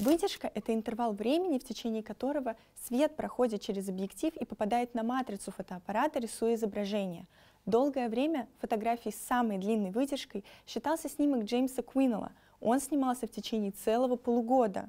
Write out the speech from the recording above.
Выдержка — это интервал времени, в течение которого свет проходит через объектив и попадает на матрицу фотоаппарата, рисуя изображение. Долгое время фотографией с самой длинной выдержкой считался снимок Джеймса Квиннелла. Он снимался в течение целого полугода.